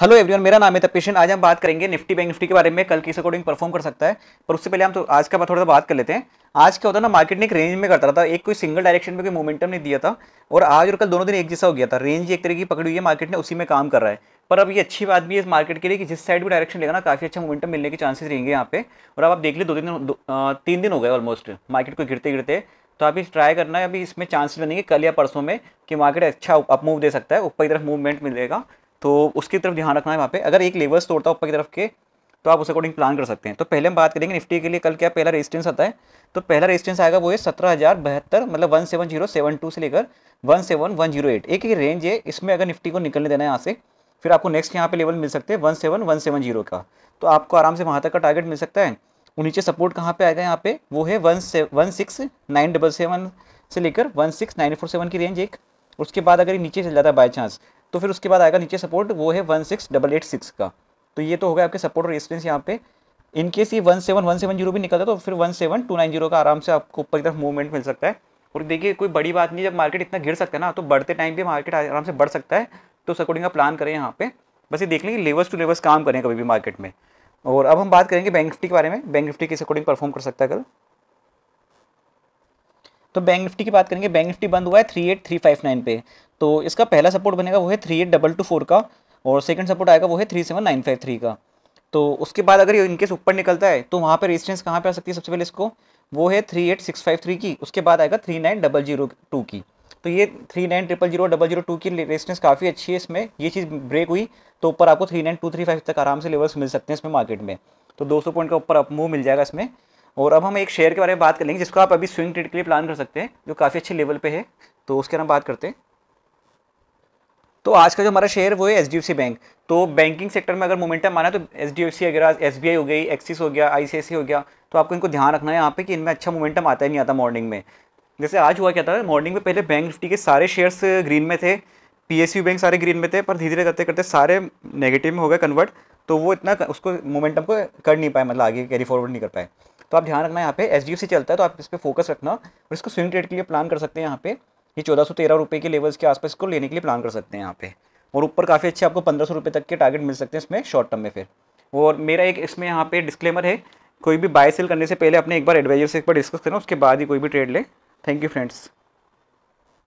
hello everyone मेरा नाम है तपेशन आज हम बात करेंगे निफ्टी बैंक निफ्टी के बारे में कल किस अकॉर्डिंग परफॉर्म कर सकता है पर उससे पहले हम तो आज का थोड़ा सा बात कर लेते हैं आज क्या होता है ना मार्केट ने एक रेंज में करता था एक कोई सिंगल डायरेक्शन में कोई मोमेंटम नहीं दिया था और आज और कल दोनों दिन एक जैसा हो गया था रेंज एक तरह की पकड़ी हुई है मार्केट ने उसी में काम कर रहा है पर अब ये अच्छी बात भी है इस मार्केट के लिए कि जिस साइड भी डायरेक्शन लेगा ना काफ़ी अच्छा मोमेंटम मिलने के चांसेस रहेंगे यहाँ पे और अब आप देख लीजिए दो तीन दिन तीन दिन हो गए ऑलमोस्ट मार्केट को गिरते गिरते तो आप इस ट्राई करना है अभी इसमें चांसेस बनेंगे कल या परसों में कि मार्केट अच्छा अप मूव दे सकता है ऊपर की तरफ मूवमेंट मिलेगा तो उसकी तरफ ध्यान रखना है वहाँ पे अगर एक लेवल्स तोड़ता है ऊपर की तरफ के तो आप उस अकॉर्डिंग प्लान कर सकते हैं तो पहले हम बात करेंगे निफ्टी के लिए कल क्या पहला रेजिस्टेंस आता है तो पहला रेजिस्टेंस आएगा वो है सत्रह हज़ार बहत्तर मतलब one seven zero seven two से लेकर one seven one zero eight एक ही रेंज है इसमें अगर निफ्टी को निकलने देना है यहाँ से फिर आपको नेक्स्ट यहाँ पे लेवल मिल सकते हैं one seven one seven zero का तो आपको आराम से वहाँ तक का टारगेट मिल सकता है और नीचे सपोर्ट कहाँ पे आएगा यहाँ पे वो है वन से one six nine double seven से लेकर one six nine four seven की रेंज एक उसके बाद अगर नीचे चल जाता है बाई चांस तो फिर उसके बाद आएगा नीचे सपोर्ट वो है one six double eight six का तो ये तो होगा आपके सपोर्ट और रेजिस्टेंस यहाँ पे इन केस ये one seven one seven zero भी निकलता है तो फिर one seven two nine zero का आराम से आपको ऊपर की तरफ मूवमेंट मिल सकता है और देखिए कोई बड़ी बात नहीं जब मार्केट इतना गिर सकता है ना तो बढ़ते टाइम भी मार्केट आराम से बढ़ सकता है तो उस अकॉर्डिंग का प्लान करें यहाँ पे बस ये देख लें लेवल्स टू लेवर्स काम करें कभी भी मार्केट में और अब हम बात करेंगे बैंक निफ्टी के बारे में बैंक निफ्टी किस अकॉर्डिंग परफॉर्म कर सकता है कल तो बैंक निफ्टी की बात करेंगे बैंक निफ्टी बंद हुआ है three eight three five nine पे तो इसका पहला सपोर्ट बनेगा वो है three eight double two four का और सेकंड सपोर्ट आएगा वो है three seven nine five three का तो उसके बाद अगर ये इनकेस ऊपर निकलता है तो वहाँ पर रेजिस्टेंस कहाँ पर आ सकती है सबसे पहले इसको वो है three eight six five three की उसके बाद आएगा three nine double zero two की तो ये three nine triple zero double zero two की रेजिस्टेंस काफ़ी अच्छी है इसमें ये चीज़ ब्रेक हुई तो ऊपर आपको three nine two three five तक आराम से लेवल्स मिल सकते हैं इसमें मार्केट में तो दो सौ पॉइंट का ऊपर अप मूव मिल जाएगा इसमें और अब हम एक शेयर के बारे में बात कर लेंगे जिसको आप अभी स्विंग ट्रेड के लिए प्लान कर सकते हैं जो काफ़ी अच्छे लेवल पे है तो उसके हम बात करते हैं तो आज का जो हमारा शेयर वो है एच बैंक तो बैंकिंग सेक्टर में अगर मोमेंटम है तो एच डी एफ सी अगर एस बी आई हो गई एक्सिस हो गया आई सी आई सी हो गया तो आपको इनको ध्यान रखना है यहाँ पर कि इनमें अच्छा मोमेंटम आता ही नहीं आता मॉर्निंग में जैसे आज हुआ क्या था मॉर्निंग में पहले बैंक निफ्टी के सारे शेयर्स ग्रीन में थे पी बैंक सारे ग्रीन में थे पर धीरे धीरे करते करते सारे नेगेटिव में हो गए कन्वर्ट तो वो इतना उसको मोमेंटम को कर नहीं पाए मतलब आगे कैरी फॉरवर्ड नहीं कर पाए तो आप ध्यान रखना यहाँ पे एच चलता है तो आप इस पर फोकस रखना और इसको स्विंग ट्रेड के लिए प्लान कर सकते हैं यहाँ पे ये चौदह सौ तेरह रुपये के लेवल्स के आसपास इसको लेने के लिए प्लान कर सकते हैं यहाँ पे और ऊपर काफ़ी अच्छे आपको पंद्रह सौ रुपये तक के टारगेट मिल सकते हैं इसमें शॉर्ट टर्म में फिर और मेरा एक इसमें यहाँ पे डिस्क्लेमर है कोई भी बाय सेल करने से पहले अपने एक बार एडवाइजर से एक बार डिस्कस करें उसके बाद ही कोई भी ट्रेड लें थैंक यू फ्रेंड्स